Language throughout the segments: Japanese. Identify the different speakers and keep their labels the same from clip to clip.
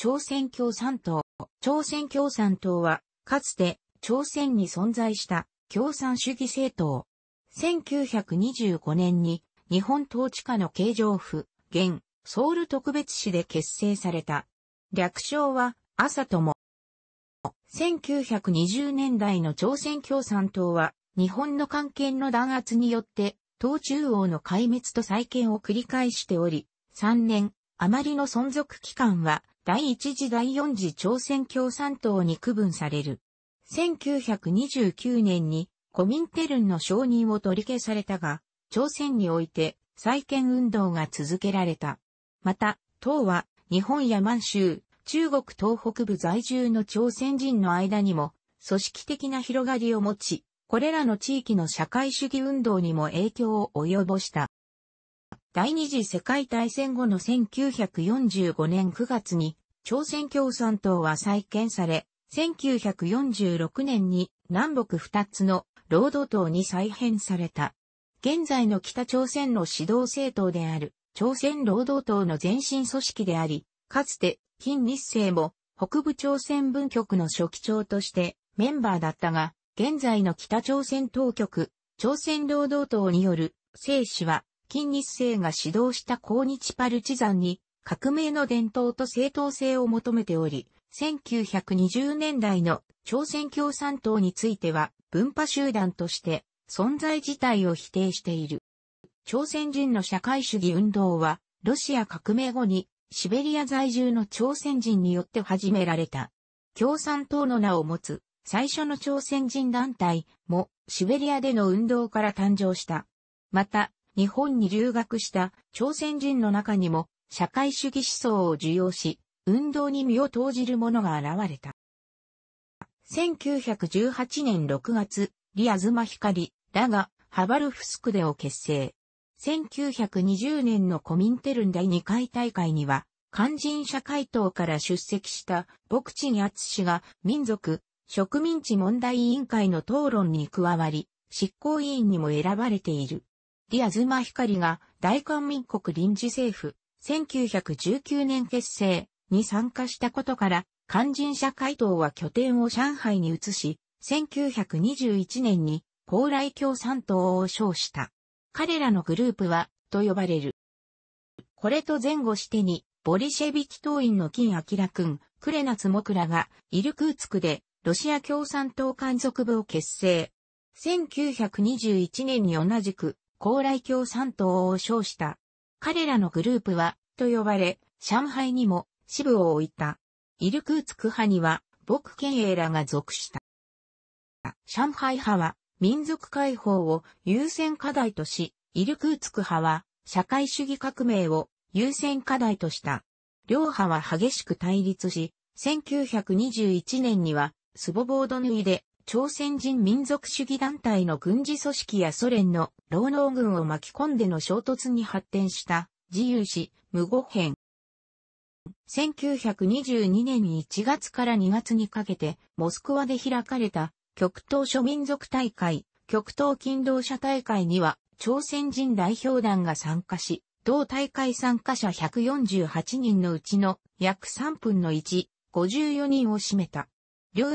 Speaker 1: 朝鮮共産党。朝鮮共産党は、かつて朝鮮に存在した共産主義政党。1925年に日本統治下の京城府、現、ソウル特別市で結成された。略称は、朝とも。1920年代の朝鮮共産党は、日本の関係の弾圧によって、党中央の壊滅と再建を繰り返しており、3年、余りの存続期間は、第一次第四次朝鮮共産党に区分される。1929年にコミンテルンの承認を取り消されたが、朝鮮において再建運動が続けられた。また、党は日本や満州、中国東北部在住の朝鮮人の間にも組織的な広がりを持ち、これらの地域の社会主義運動にも影響を及ぼした。第二次世界大戦後の1945年9月に朝鮮共産党は再建され、1946年に南北2つの労働党に再編された。現在の北朝鮮の指導政党である朝鮮労働党の前身組織であり、かつて金日成も北部朝鮮分局の書記長としてメンバーだったが、現在の北朝鮮当局、朝鮮労働党による、生死は、金日成が指導した抗日パルチザンに革命の伝統と正当性を求めており、1920年代の朝鮮共産党については文化集団として存在自体を否定している。朝鮮人の社会主義運動は、ロシア革命後にシベリア在住の朝鮮人によって始められた。共産党の名を持つ最初の朝鮮人団体もシベリアでの運動から誕生した。また、日本に留学した朝鮮人の中にも社会主義思想を受容し、運動に身を投じる者が現れた。1918年6月、リアズマヒカリ、ラが、ハバルフスクデを結成。1920年のコミンテルン第2回大会には、肝心社会党から出席した牧地厚氏が民族、植民地問題委員会の討論に加わり、執行委員にも選ばれている。リアズマヒカリが大韓民国臨時政府、1919年結成に参加したことから、肝心社会党は拠点を上海に移し、1921年に高麗共産党を称した。彼らのグループは、と呼ばれる。これと前後してに、ボリシェビキ党員の金明君、クレナツモクラが、イルクーツクで、ロシア共産党監属部を結成。1921年に同じく、高麗共産党を称した彼らのグループは、と呼ばれ、上海にも支部を置いた。イルクーツク派には、牧県営らが属した。上海派は、民族解放を優先課題とし、イルクーツク派は、社会主義革命を優先課題とした。両派は激しく対立し、1921年には、スボボードヌイで朝鮮人民族主義団体の軍事組織やソ連の労農軍を巻き込んでの衝突に発展した自由史、無語編。1922年1月から2月にかけて、モスクワで開かれた極東諸民族大会、極東勤労者大会には、朝鮮人代表団が参加し、同大会参加者148人のうちの約3分の1、54人を占めた。両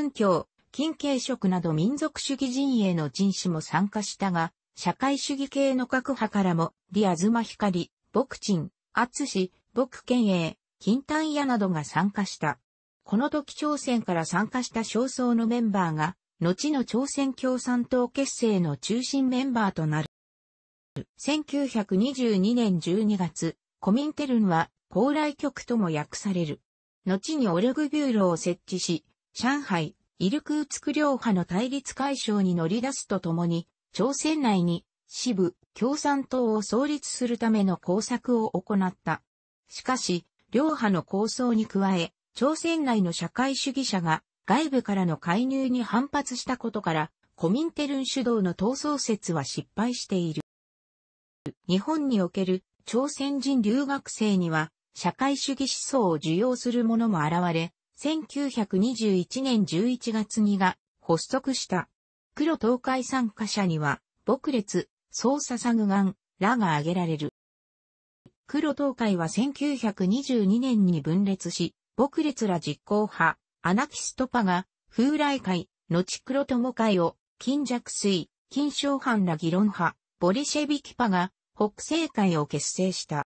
Speaker 1: 近景色など民族主義陣営の人士も参加したが、社会主義系の各派からも、アズマヒカン、アツシ、ボクケンエイ、県営、金丹屋などが参加した。この時朝鮮から参加した焦燥のメンバーが、後の朝鮮共産党結成の中心メンバーとなる。1922年12月、コミンテルンは、高麗局とも訳される。後にオルグビューロを設置し、上海、イルクーツク両派の対立解消に乗り出すとともに、朝鮮内に支部共産党を創立するための工作を行った。しかし、両派の構想に加え、朝鮮内の社会主義者が外部からの介入に反発したことから、コミンテルン主導の闘争説は失敗している。日本における朝鮮人留学生には、社会主義思想を受容する者も現れ、1921年11月にが発足した。黒東海参加者には、牧列、捜査サグガン、らが挙げられる。黒東海は1922年に分裂し、牧列ら実行派、アナキストパが、風来会、後黒友会を、金弱水、金小藩ら議論派、ボリシェビキパが、北西会を結成した。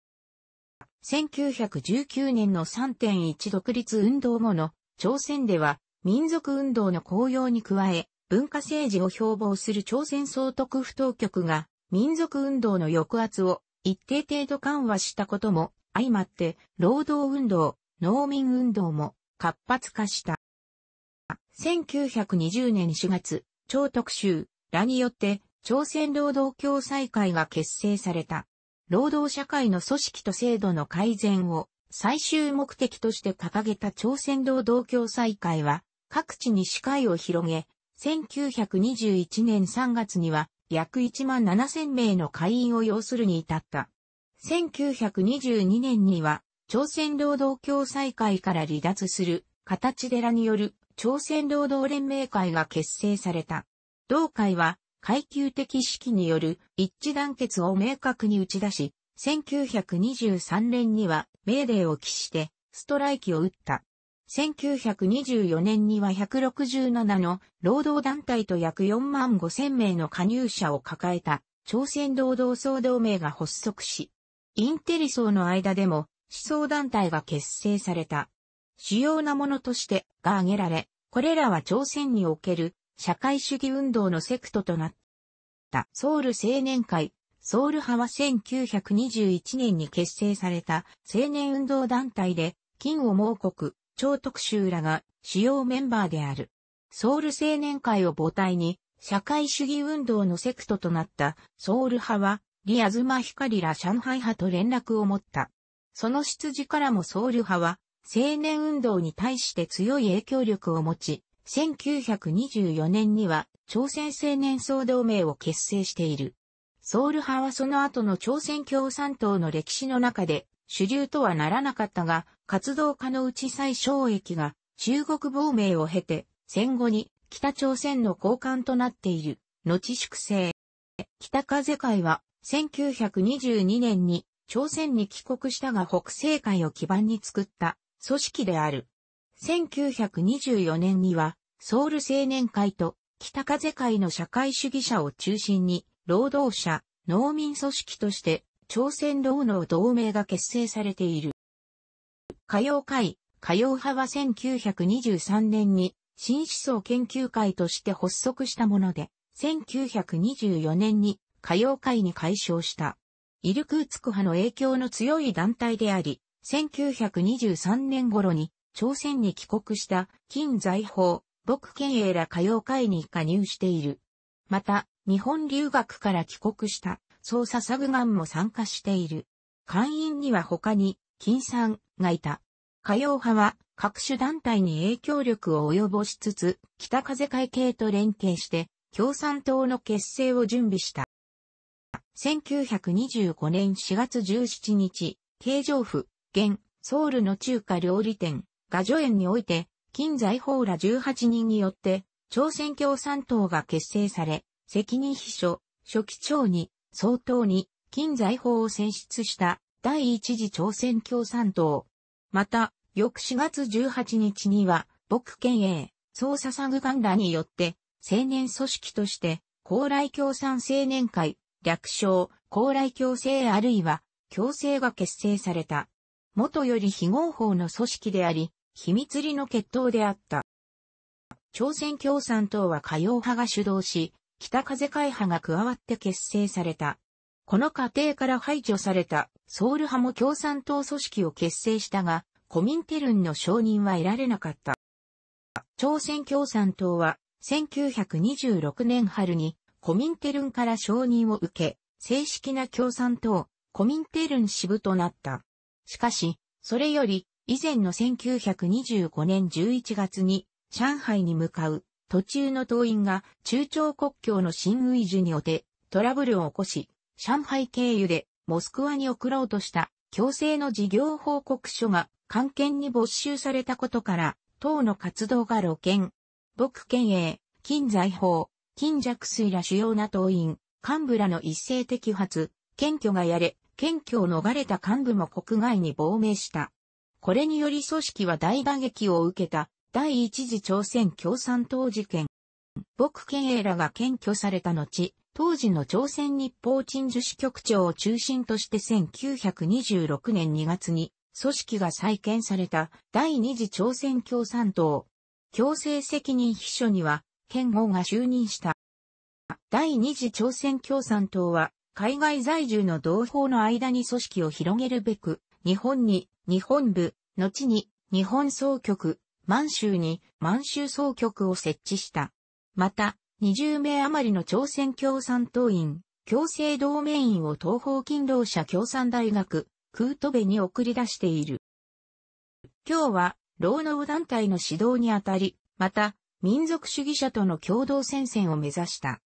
Speaker 1: 1919年の3.1独立運動後の朝鮮では民族運動の高揚に加え文化政治を標榜する朝鮮総督府当局が民族運動の抑圧を一定程度緩和したことも相まって労働運動、農民運動も活発化した。1920年4月、超特集らによって朝鮮労働協裁会が結成された。労働社会の組織と制度の改善を最終目的として掲げた朝鮮労働協裁会は各地に司会を広げ、1921年3月には約1万7000名の会員を要するに至った。1922年には朝鮮労働協裁会から離脱する形寺による朝鮮労働連盟会が結成された。同会は階級的指揮による一致団結を明確に打ち出し、1923年には命令を期してストライキを打った。1924年には167の労働団体と約4万5千名の加入者を抱えた朝鮮労働総同盟が発足し、インテリ層の間でも思想団体が結成された。主要なものとしてが挙げられ、これらは朝鮮における社会主義運動のセクトとなった。ソウル青年会、ソウル派は1921年に結成された青年運動団体で、金を猛国、超特集らが主要メンバーである。ソウル青年会を母体に、社会主義運動のセクトとなったソウル派は、リアズマヒカリら上海派と連絡を持った。その出自からもソウル派は、青年運動に対して強い影響力を持ち、1924年には朝鮮青年総同盟を結成している。ソウル派はその後の朝鮮共産党の歴史の中で主流とはならなかったが、活動家のうち最小益が中国亡命を経て、戦後に北朝鮮の交換となっている、後粛清。北風会は1922年に朝鮮に帰国したが北西会を基盤に作った組織である。1924年にはソウル青年会と北風会の社会主義者を中心に、労働者、農民組織として、朝鮮労働同盟が結成されている。歌謡会、歌謡派は1923年に、新思想研究会として発足したもので、1924年に歌謡会に改称した。イルクーツク派の影響の強い団体であり、1923年頃に朝鮮に帰国した金財宝、僕県営ら歌謡会に加入している。また、日本留学から帰国した、捜査サグガンも参加している。会員には他に、金さんがいた。歌謡派は、各種団体に影響力を及ぼしつつ、北風会系と連携して、共産党の結成を準備した。1925年4月17日、京城府、現、ソウルの中華料理店、ガジョ園において、近在法ら18人によって、朝鮮共産党が結成され、責任秘書、書記長に、総統に、近在法を選出した第一次朝鮮共産党。また、翌4月18日には、僕県営、総佐々具官らによって、青年組織として、高麗共産青年会、略称、高麗共生あるいは、共生が結成された。元より非合法の組織であり、秘密裏の決闘であった。朝鮮共産党は火曜派が主導し、北風会派が加わって結成された。この過程から排除されたソウル派も共産党組織を結成したが、コミンテルンの承認は得られなかった。朝鮮共産党は1926年春にコミンテルンから承認を受け、正式な共産党、コミンテルン支部となった。しかし、それより以前の1925年11月に上海に向かう途中の党員が中朝国境の新ウイジュにおてトラブルを起こし、上海経由でモスクワに送ろうとした強制の事業報告書が官憲に没収されたことから、党の活動が露見。僕県営、金財法、金弱水ら主要な党員、幹部らの一斉摘発、検挙がやれ、検挙を逃れた幹部も国外に亡命した。これにより組織は大打撃を受けた第一次朝鮮共産党事件。朴県英らが検挙された後、当時の朝鮮日報陳述支局長を中心として1926年2月に組織が再建された第二次朝鮮共産党強制責任秘書には、県王が就任した。第二次朝鮮共産党は、海外在住の同胞の間に組織を広げるべく、日本に日本部、後に日本総局、満州に満州総局を設置した。また、20名余りの朝鮮共産党員、共生同盟員を東方勤労者共産大学、空飛べに送り出している。今日は、労農団体の指導にあたり、また、民族主義者との共同戦線を目指した。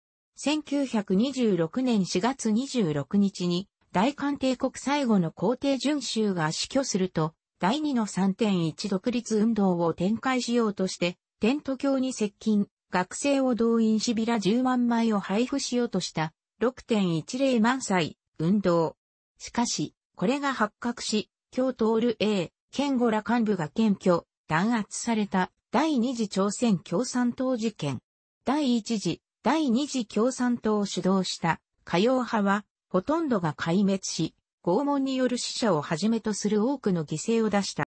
Speaker 1: 1926年4月26日に、大韓帝国最後の皇帝順州が死去すると、第2の3.1独立運動を展開しようとして、テント教に接近、学生を動員しビラ10万枚を配布しようとした、6.10万歳、運動。しかし、これが発覚し、京都オール A、県後ら幹部が検挙、弾圧された、第二次朝鮮共産党事件。第一次、第二次共産党を主導した、火曜派は、ほとんどが壊滅し、拷問による死者をはじめとする多くの犠牲を出した。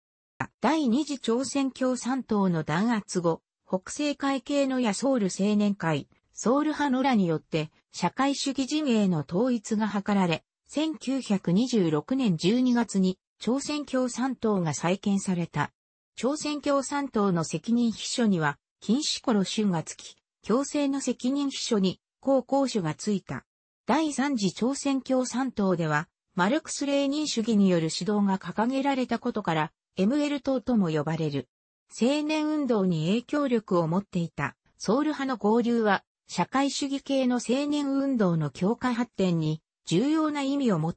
Speaker 1: 第二次朝鮮共産党の弾圧後、北西会系の野ソウル青年会、ソウル派のらによって社会主義陣営の統一が図られ、1926年12月に朝鮮共産党が再建された。朝鮮共産党の責任秘書には、金子頃春がつき、強制の責任秘書に、高公主がついた。第三次朝鮮共産党では、マルクス・レーニン主義による指導が掲げられたことから、ML 党とも呼ばれる。青年運動に影響力を持っていた、ソウル派の合流は、社会主義系の青年運動の強化発展に重要な意味を持っ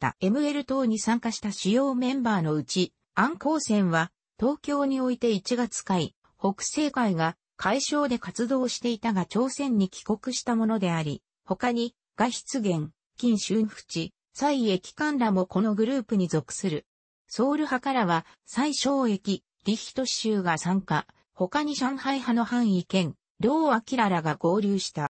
Speaker 1: た ML 党に参加した主要メンバーのうち、安センは東京において1月会、北西会が解消で活動していたが朝鮮に帰国したものであり、他にが出現、金春淵、蔡駅間らもこのグループに属する。ソウル派からは、蔡小駅、李仁州が参加、他に上海派の範囲兼、両明らが合流した。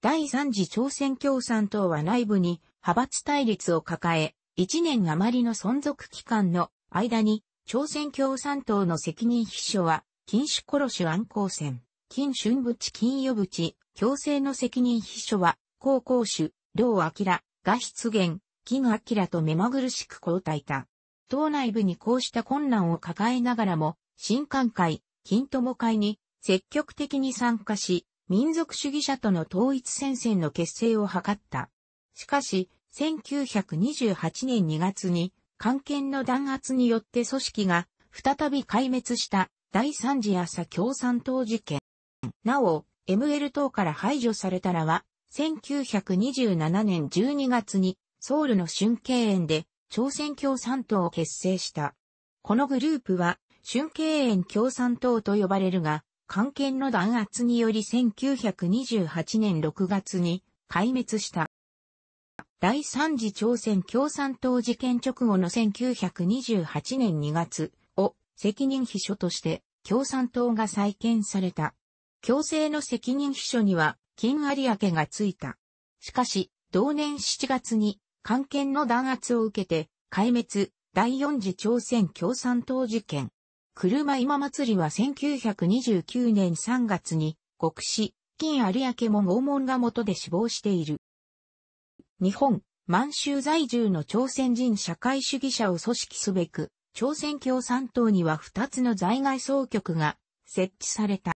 Speaker 1: 第三次朝鮮共産党は内部に派閥対立を抱え、一年余りの存続期間の間に、朝鮮共産党の責任秘書は、金主殺し暗光戦、金春淵金与淵、強制の責任秘書は、高校主、両明が出現、金明と目まぐるしく交代た。党内部にこうした困難を抱えながらも、新官会、金友会に積極的に参加し、民族主義者との統一戦線の結成を図った。しかし、1928年2月に、官権の弾圧によって組織が再び壊滅した第三次朝共産党事件。なお、ML 党から排除されたらは、1927年12月にソウルの春慶園で朝鮮共産党を結成した。このグループは春慶園共産党と呼ばれるが、関係の弾圧により1928年6月に壊滅した。第三次朝鮮共産党事件直後の1928年2月を責任秘書として共産党が再建された。強制の責任秘書には金有明がついた。しかし、同年7月に、関係の弾圧を受けて、壊滅、第四次朝鮮共産党事件。車今祭りは1929年3月に、国死、金有明も拷問が元で死亡している。日本、満州在住の朝鮮人社会主義者を組織すべく、朝鮮共産党には2つの在外総局が設置された。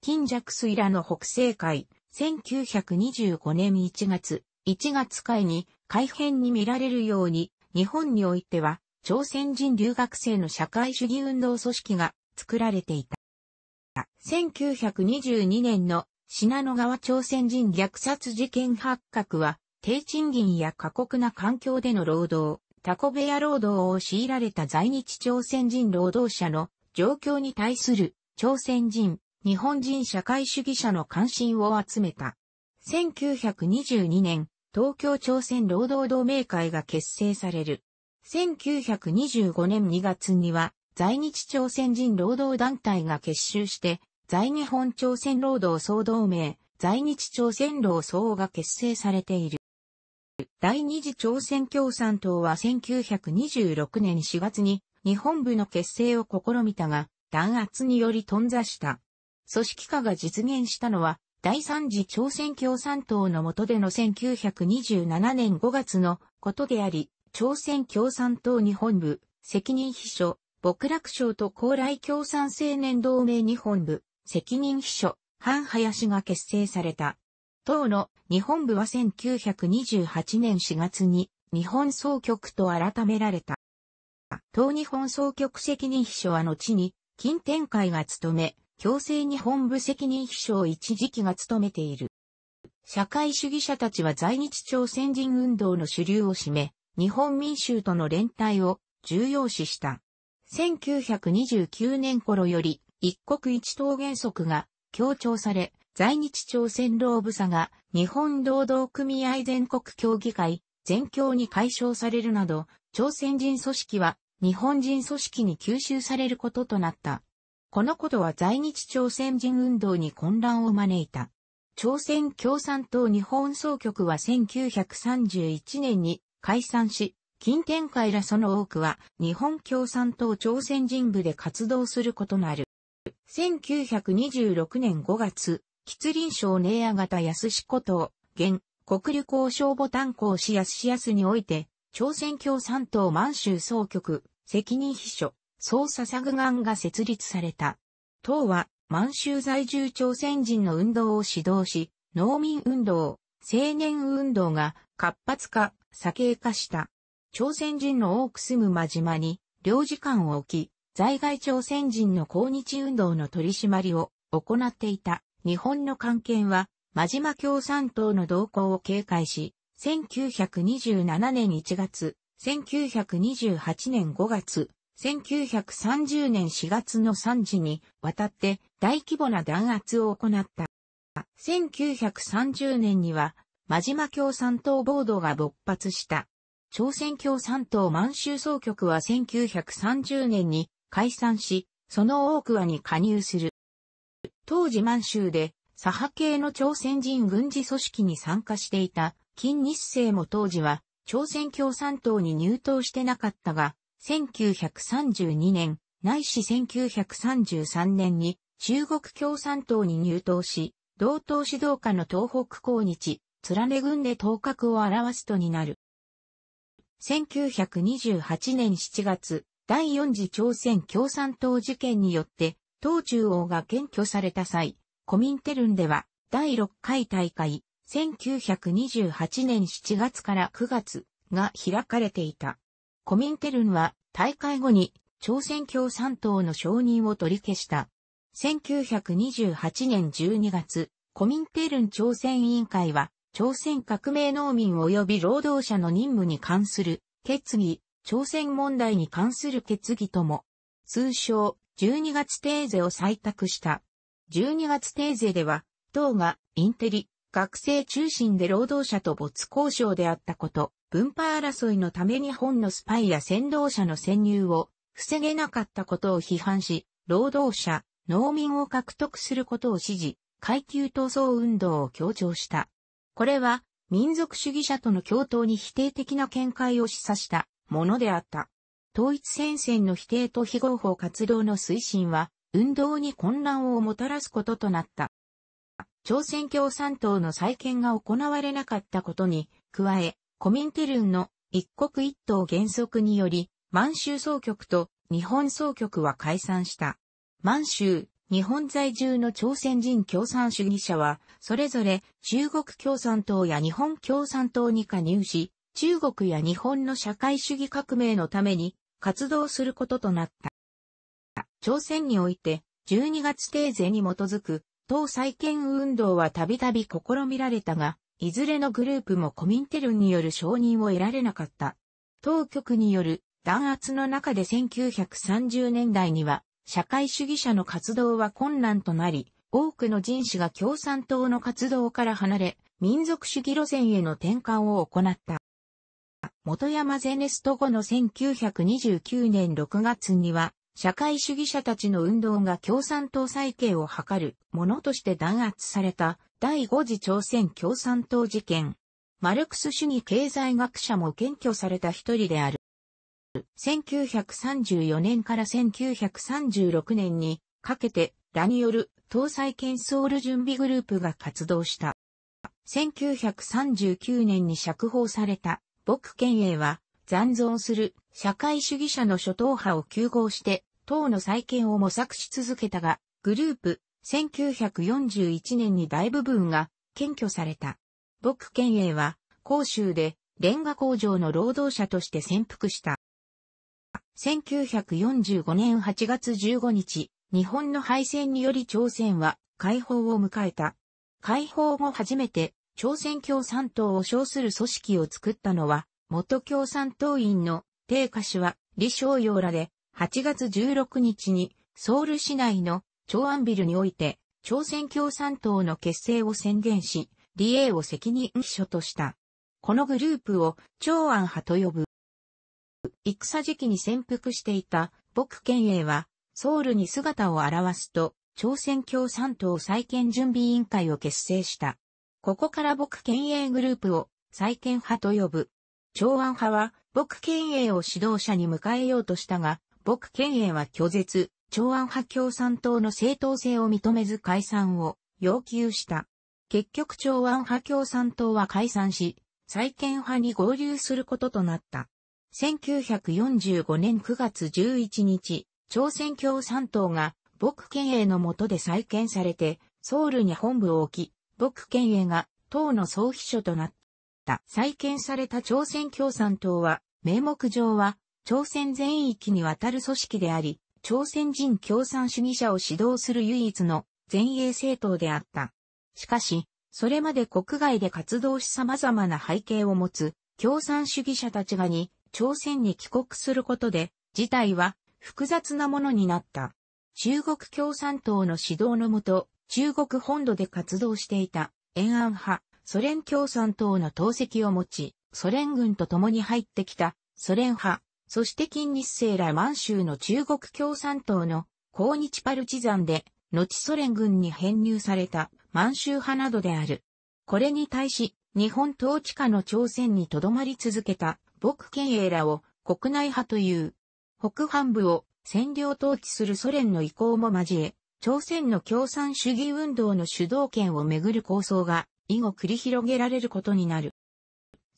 Speaker 1: 金弱水らの北西会、1925年1月、1月会に改変に見られるように、日本においては、朝鮮人留学生の社会主義運動組織が作られていた。1922年の品野川朝鮮人虐殺事件発覚は、低賃金や過酷な環境での労働、タコ部屋労働を強いられた在日朝鮮人労働者の状況に対する朝鮮人日本人社会主義者の関心を集めた。1922年、東京朝鮮労働同盟会が結成される。1925年2月には、在日朝鮮人労働団体が結集して、在日本朝鮮労働総同盟、在日朝鮮労総が結成されている。第二次朝鮮共産党は1926年4月に日本部の結成を試みたが、弾圧により頓挫した。組織化が実現したのは、第三次朝鮮共産党の下での1927年5月のことであり、朝鮮共産党日本部、責任秘書、極楽省と高麗共産青年同盟日本部、責任秘書、半林が結成された。党の日本部は1928年4月に日本総局と改められた。党日本総局責任秘書は後に、近天会が務め、強制日本部責任秘書を一時期が務めている。社会主義者たちは在日朝鮮人運動の主流を占め、日本民衆との連帯を重要視した。1929年頃より一国一党原則が強調され、在日朝鮮労務差が日本労働組合全国協議会全協に解消されるなど、朝鮮人組織は日本人組織に吸収されることとなった。このことは在日朝鮮人運動に混乱を招いた。朝鮮共産党日本総局は1931年に解散し、近天会らその多くは日本共産党朝鮮人部で活動することなる。1926年5月、吉林省ネア型安志古島、現、国旅行省母担公市安市安において、朝鮮共産党満州総局、責任秘書、総笹具岩が設立された。党は満州在住朝鮮人の運動を指導し、農民運動、青年運動が活発化、左傾化した。朝鮮人の多く住む真島に領事館を置き、在外朝鮮人の抗日運動の取り締まりを行っていた日本の関係は、真島共産党の動向を警戒し、1927年1月、1928年5月、1930年4月の3時に渡って大規模な弾圧を行った。1930年には、真島共産党暴動が勃発した。朝鮮共産党満州総局は1930年に解散し、その多くはに加入する。当時満州で左派系の朝鮮人軍事組織に参加していた金日成も当時は朝鮮共産党に入党してなかったが、1932年、ないし1933年に中国共産党に入党し、同党指導下の東北抗日、連ね軍で頭角を表すとになる。1928年7月、第4次朝鮮共産党事件によって、党中央が検挙された際、コミンテルンでは、第6回大会、1928年7月から9月が開かれていた。コミンテルンは大会後に朝鮮共産党の承認を取り消した。1928年12月、コミンテルン朝鮮委員会は朝鮮革命農民及び労働者の任務に関する決議、朝鮮問題に関する決議とも、通称12月テーゼを採択した。12月テーゼでは、党がインテリ、学生中心で労働者と没交渉であったこと、分派争いのため日本のスパイや先導者の潜入を防げなかったことを批判し、労働者、農民を獲得することを支持、階級闘争運動を強調した。これは民族主義者との共闘に否定的な見解を示唆したものであった。統一戦線の否定と非合法活動の推進は、運動に混乱をもたらすこととなった。朝鮮共産党の再建が行われなかったことに、加え、コミンテルンの一国一党原則により、満州総局と日本総局は解散した。満州、日本在住の朝鮮人共産主義者は、それぞれ中国共産党や日本共産党に加入し、中国や日本の社会主義革命のために活動することとなった。朝鮮において、12月定税に基づく、党再建運動はたびたび試みられたが、いずれのグループもコミンテルンによる承認を得られなかった。当局による弾圧の中で1930年代には、社会主義者の活動は困難となり、多くの人種が共産党の活動から離れ、民族主義路線への転換を行った。元山ゼネスト後の1929年6月には、社会主義者たちの運動が共産党再建を図るものとして弾圧された第五次朝鮮共産党事件。マルクス主義経済学者も検挙された一人である。1934年から1936年にかけて、らによる党再建ソウル準備グループが活動した。1939年に釈放された、朴県営は、残存する社会主義者の諸党派を休合して、党の再建を模索し続けたが、グループ、1941年に大部分が検挙された。僕県営は、広州で、レンガ工場の労働者として潜伏した。1945年8月15日、日本の敗戦により朝鮮は解放を迎えた。解放後初めて朝鮮共産党を称する組織を作ったのは、元共産党員の低家氏は李昌陽らで、8月16日にソウル市内の長安ビルにおいて朝鮮共産党の結成を宣言し、李鋭を責任秘書とした。このグループを長安派と呼ぶ。戦時期に潜伏していた朴県英はソウルに姿を現すと朝鮮共産党再建準備委員会を結成した。ここから朴県英グループを再建派と呼ぶ。長安派は朴県英を指導者に迎えようとしたが、朴健英は拒絶、長安派共産党の正当性を認めず解散を要求した。結局長安派共産党は解散し、再建派に合流することとなった。1945年9月11日、朝鮮共産党が朴県営の下で再建されて、ソウルに本部を置き、朴県営が党の総秘書となった。再建された朝鮮共産党は、名目上は朝鮮全域にわたる組織であり、朝鮮人共産主義者を指導する唯一の前衛政党であった。しかし、それまで国外で活動し様々な背景を持つ共産主義者たちがに朝鮮に帰国することで、事態は複雑なものになった。中国共産党の指導のもと、中国本土で活動していた延安派、ソ連共産党の党籍を持ち、ソ連軍と共に入ってきたソ連派、そして近日生ら満州の中国共産党の抗日パルチザンで、後ソ連軍に編入された満州派などである。これに対し、日本統治下の朝鮮に留まり続けた、僕県営らを国内派という。北半部を占領統治するソ連の意向も交え、朝鮮の共産主義運動の主導権をめぐる構想が、以後繰り広げられることになる。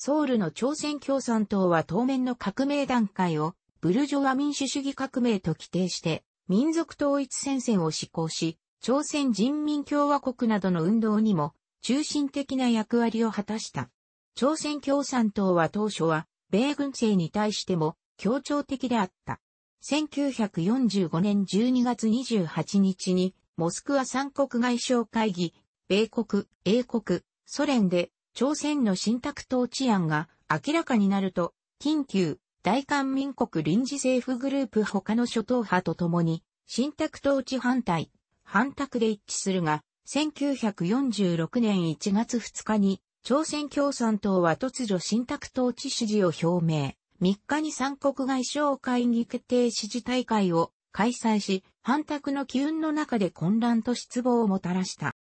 Speaker 1: ソウルの朝鮮共産党は当面の革命段階をブルジョワ民主主義革命と規定して、民族統一戦線を施行し、朝鮮人民共和国などの運動にも中心的な役割を果たした。朝鮮共産党は当初は、米軍政に対しても協調的であった。1945年12月28日に、モスクワ三国外相会議、米国、英国、ソ連で朝鮮の新宅統治案が明らかになると、緊急、大韓民国臨時政府グループ他の諸党派と共に、新宅統治反対、反宅で一致するが、1946年1月2日に、朝鮮共産党は突如新宅統治支持を表明。3日に三国外相会議決定支持大会を開催し、反宅の機運の中で混乱と失望をもたらした。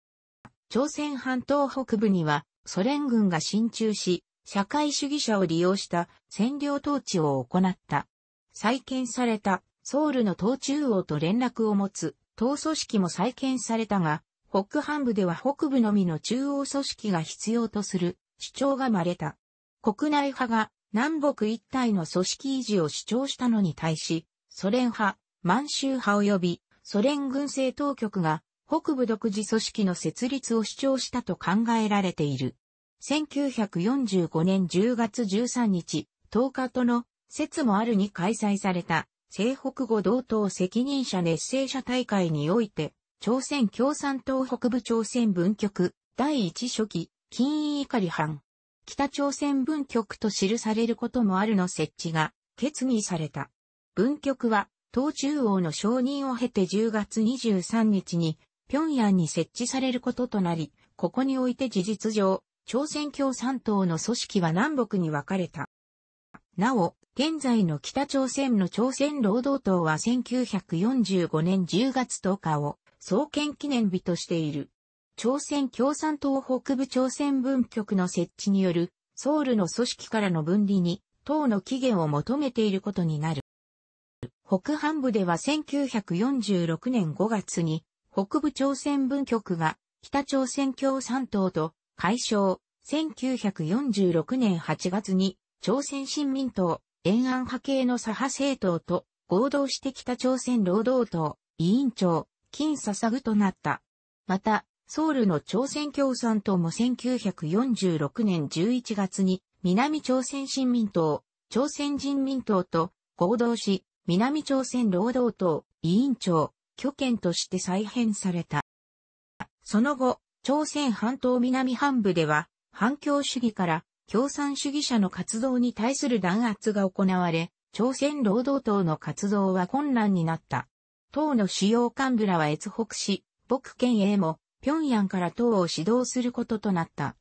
Speaker 1: 朝鮮半島北部にはソ連軍が進駐し、社会主義者を利用した占領統治を行った。再建されたソウルの党中央と連絡を持つ党組織も再建されたが、北半部では北部のみの中央組織が必要とする主張がまれた。国内派が南北一体の組織維持を主張したのに対し、ソ連派、満州派及びソ連軍政当局が北部独自組織の設立を主張したと考えられている。1945年10月13日、10日との説もあるに開催された、西北語同等責任者熱成者大会において、朝鮮共産党北部朝鮮分局第一書記、金印怒り班、北朝鮮分局と記されることもあるの設置が決議された。分局は、党中央の承認を経て10月23日に平壌に設置されることとなり、ここにおいて事実上、朝鮮共産党の組織は南北に分かれた。なお、現在の北朝鮮の朝鮮労働党は1945年10月10日を創建記念日としている。朝鮮共産党北部朝鮮分局の設置によるソウルの組織からの分離に党の起源を求めていることになる。北半部では1946年5月に北部朝鮮分局が北朝鮮共産党と解消、1946年8月に朝鮮新民党、延安派系の左派政党と合同して北朝鮮労働党、委員長、金笹具となった。また、ソウルの朝鮮共産党も1946年11月に南朝鮮新民党、朝鮮人民党と合同し、南朝鮮労働党委員長、拠圏として再編された。その後、朝鮮半島南半部では、反共主義から共産主義者の活動に対する弾圧が行われ、朝鮮労働党の活動は困難になった。党の主要幹部らは越北し、北県営も平壌から党を指導することとなった。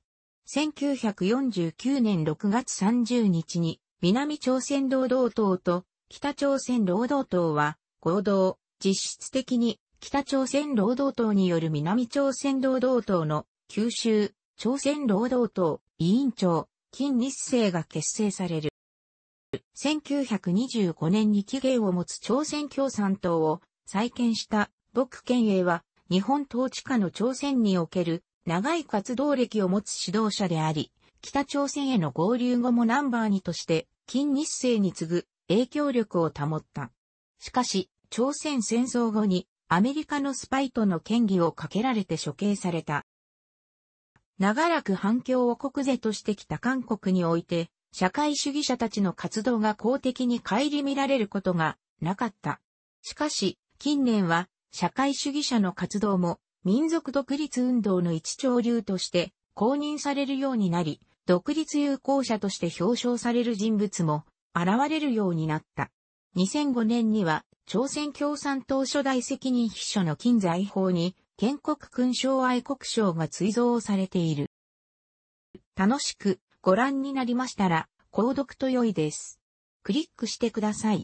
Speaker 1: 1949年6月30日に南朝鮮労働党と北朝鮮労働党は合同実質的に北朝鮮労働党による南朝鮮労働党の九州朝鮮労働党委員長金日成が結成される。1925年に期限を持つ朝鮮共産党を再建した朴県営は日本統治下の朝鮮における長い活動歴を持つ指導者であり、北朝鮮への合流後もナンバー2として金日成に次ぐ影響力を保った。しかし、朝鮮戦争後にアメリカのスパイとの嫌疑をかけられて処刑された。長らく反共を国勢としてきた韓国において、社会主義者たちの活動が公的に顧みられることがなかった。しかし、近年は社会主義者の活動も民族独立運動の一潮流として公認されるようになり、独立有効者として表彰される人物も現れるようになった。2005年には朝鮮共産党初代責任秘書の金財宝に、建国勲章愛国章が追贈されている。楽しくご覧になりましたら、購読と良いです。クリックしてください。